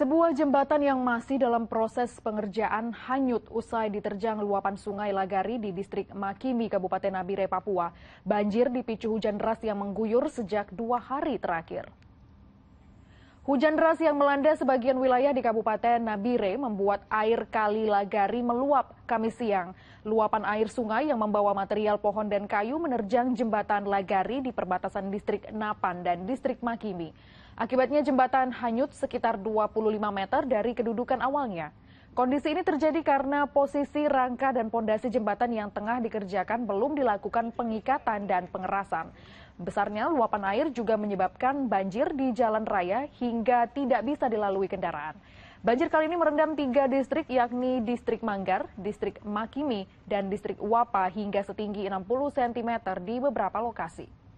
Sebuah jembatan yang masih dalam proses pengerjaan hanyut usai diterjang luapan sungai Lagari di distrik Makimi, Kabupaten Nabire, Papua. Banjir dipicu hujan deras yang mengguyur sejak dua hari terakhir. Hujan deras yang melanda sebagian wilayah di Kabupaten Nabire membuat air kali Lagari meluap Kamis siang. Luapan air sungai yang membawa material pohon dan kayu menerjang jembatan Lagari di perbatasan distrik Napan dan distrik Makimi. Akibatnya jembatan hanyut sekitar 25 meter dari kedudukan awalnya. Kondisi ini terjadi karena posisi rangka dan pondasi jembatan yang tengah dikerjakan belum dilakukan pengikatan dan pengerasan. Besarnya luapan air juga menyebabkan banjir di jalan raya hingga tidak bisa dilalui kendaraan. Banjir kali ini merendam tiga distrik yakni distrik Manggar, distrik Makimi, dan distrik Wapa hingga setinggi 60 cm di beberapa lokasi.